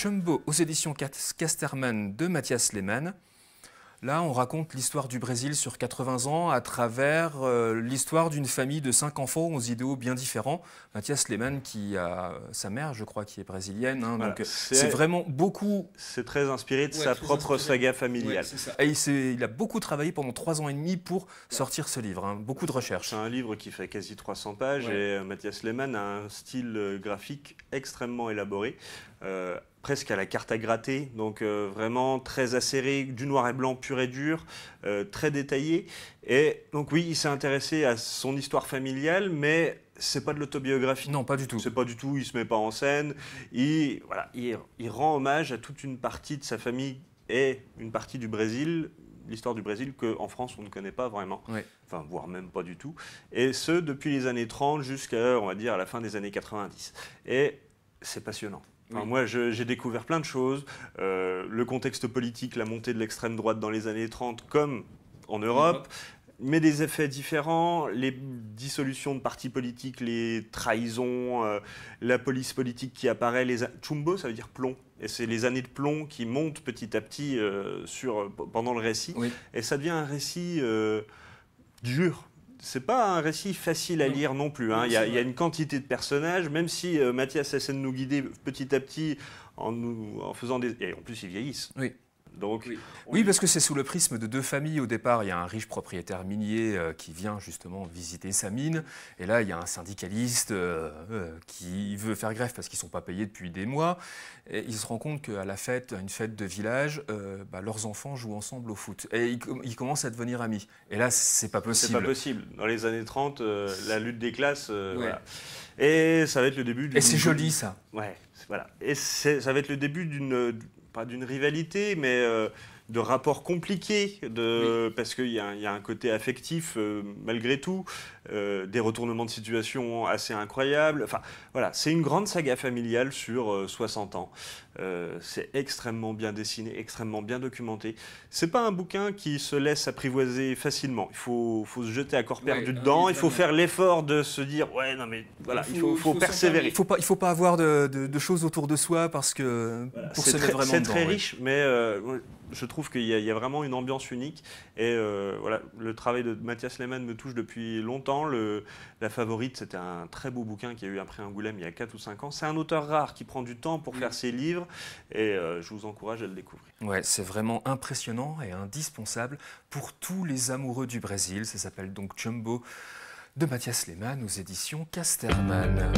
Chumbo aux éditions Casterman de Mathias Lehmann. Là, on raconte l'histoire du Brésil sur 80 ans à travers euh, l'histoire d'une famille de 5 enfants aux idéaux bien différents. Mathias Lehmann, qui a sa mère, je crois, qui est brésilienne. Hein, donc euh, c'est vraiment beaucoup. C'est très inspiré de sa propre saga familiale. et il, a beaucoup travaillé pendant 3 ans et demi pour sortir ce livre. Hein, beaucoup de recherches. C'est un livre qui fait quasi 300 pages et euh, Mathias Lehmann a un style graphique extrêmement élaboré presque à la carte à gratter, donc euh, vraiment très acéré, du noir et blanc pur et dur, euh, très détaillé. Et donc oui, il s'est intéressé à son histoire familiale, mais c'est pas de l'autobiographie. Non, pas du tout. C'est pas du tout, il se met pas en scène, il, il, rend hommage à toute une partie de sa famille et une partie du Brésil, l'histoire du Brésil qu'en France on ne connaît pas vraiment, enfin voire même pas du tout, et ce depuis les années 30 jusqu'à on va dire à la fin des années 90. Et c'est passionnant. Moi, j'ai découvert plein de choses. Euh, le contexte politique, la montée de l'extrême droite dans les années 30, comme en Europe, mais des effets différents, les dissolutions de partis politiques, les trahisons, euh, la police politique qui apparaît, les chumbo, ça veut dire plomb. Et c'est les années de plomb qui montent petit à petit euh, pendant le récit. Et ça devient un récit dur c'est pas un récit facile à lire non plus. Hein. Il, y a, une quantité de personnages, même si euh, Mathias essaie de nous guider petit à petit en, faisant des. Et en plus, ils vieillissent. Oui oui. parce que c'est sous le prisme de deux familles. Au départ, il y a un riche propriétaire minier euh, qui vient justement visiter sa mine. Et là, il y a un syndicaliste euh, euh, qui veut faire grève parce qu'ils ne sont pas payés depuis des mois. Et il se rend compte qu'à la fête, à une fête de village, bah, leurs enfants jouent ensemble au foot. Et ils, commencent à devenir amis. Et là, c'est pas possible. C'est pas possible. Dans les années 30, la lutte des classes. Et ça va être le début. Et c'est joli, ça. Ouais, voilà. Et ça va être le début d'une pas d'une rivalité, mais euh, de rapports compliqués, de, parce qu'il y, a un côté affectif euh, malgré tout, euh, des retournements de situation assez incroyables. Enfin, voilà, c'est une grande saga familiale sur 60 euh, ans. c'est extrêmement bien dessiné, extrêmement bien documenté. C'est pas un bouquin qui se laisse apprivoiser facilement. Il faut, se jeter à corps perdu dedans. il faut faire l'effort de se dire ouais non mais voilà, il faut, persévérer. Il faut pas, il faut pas avoir de, choses autour de soi parce que pour se vraiment. C'est très riche, mais je trouve qu'il y, a vraiment une ambiance unique. Et euh, voilà, le travail de Mathias Lehmann me touche depuis longtemps. Le, la favorite, c'était un très beau bouquin qui a eu un prix Angoulême il y a 4 ou 5 ans. C'est un auteur rare qui prend du temps pour faire ses livres et euh, je vous encourage à le découvrir. Ouais, c'est vraiment impressionnant et indispensable pour tous les amoureux du Brésil. Ça s'appelle donc Chumbo de Mathias Lehmann aux éditions Casterman.